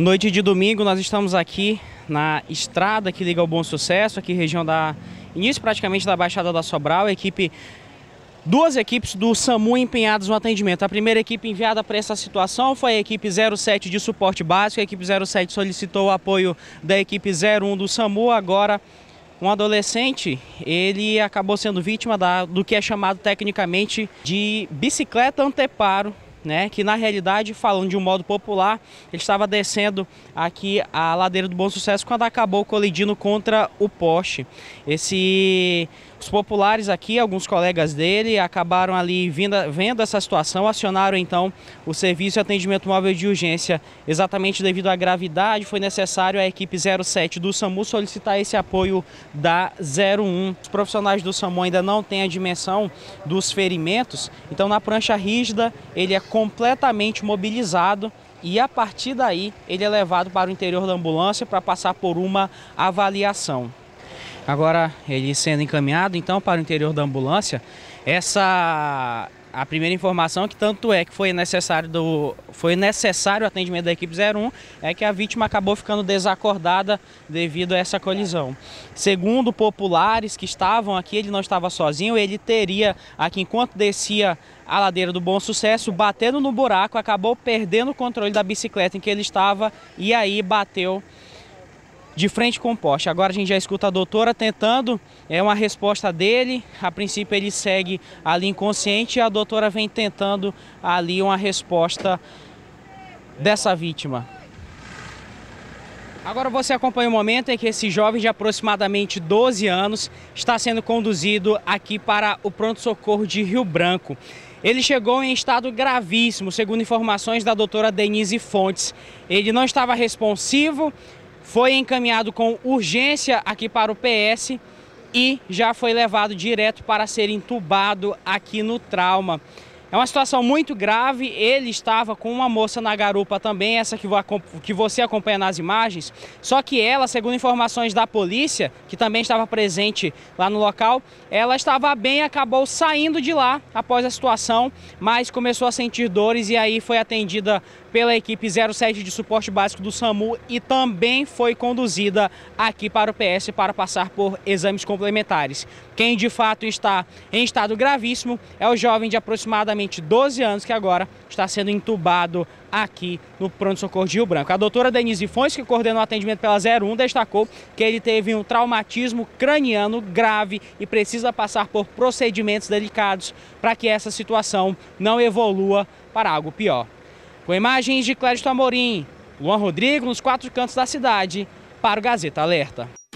Noite de domingo, nós estamos aqui na estrada que liga ao Bom Sucesso, aqui região da início praticamente da Baixada da Sobral, a equipe duas equipes do SAMU empenhadas no atendimento. A primeira equipe enviada para essa situação foi a equipe 07 de suporte básico, a equipe 07 solicitou o apoio da equipe 01 do SAMU, agora um adolescente, ele acabou sendo vítima da, do que é chamado tecnicamente de bicicleta anteparo né, que na realidade, falando de um modo popular, ele estava descendo aqui a ladeira do Bom Sucesso quando acabou colidindo contra o poste. Esse os populares aqui, alguns colegas dele, acabaram ali vindo, vendo essa situação, acionaram então o serviço de atendimento móvel de urgência. Exatamente devido à gravidade, foi necessário a equipe 07 do SAMU solicitar esse apoio da 01. Os profissionais do SAMU ainda não têm a dimensão dos ferimentos, então na prancha rígida ele é completamente mobilizado e a partir daí ele é levado para o interior da ambulância para passar por uma avaliação. Agora ele sendo encaminhado então para o interior da ambulância. Essa a primeira informação que tanto é que foi necessário do foi necessário o atendimento da equipe 01 é que a vítima acabou ficando desacordada devido a essa colisão. Segundo populares que estavam aqui, ele não estava sozinho, ele teria aqui enquanto descia a ladeira do Bom Sucesso, batendo no buraco, acabou perdendo o controle da bicicleta em que ele estava e aí bateu de frente com o poste. Agora a gente já escuta a doutora tentando, é uma resposta dele, a princípio ele segue ali inconsciente e a doutora vem tentando ali uma resposta dessa vítima. Agora você acompanha o momento em que esse jovem de aproximadamente 12 anos está sendo conduzido aqui para o pronto-socorro de Rio Branco. Ele chegou em estado gravíssimo, segundo informações da doutora Denise Fontes. Ele não estava responsivo, foi encaminhado com urgência aqui para o PS e já foi levado direto para ser entubado aqui no trauma. É uma situação muito grave. Ele estava com uma moça na garupa também, essa que você acompanha nas imagens. Só que ela, segundo informações da polícia, que também estava presente lá no local, ela estava bem, acabou saindo de lá após a situação, mas começou a sentir dores e aí foi atendida pela equipe 07 de suporte básico do SAMU e também foi conduzida aqui para o PS para passar por exames complementares. Quem de fato está em estado gravíssimo é o jovem de aproximadamente exatamente 12 anos que agora está sendo entubado aqui no pronto-socorro de Rio Branco. A doutora Denise Fons, que coordenou o atendimento pela 01, destacou que ele teve um traumatismo craniano grave e precisa passar por procedimentos delicados para que essa situação não evolua para algo pior. Com imagens de Clédio Amorim, Luan Rodrigo, nos quatro cantos da cidade, para o Gazeta Alerta.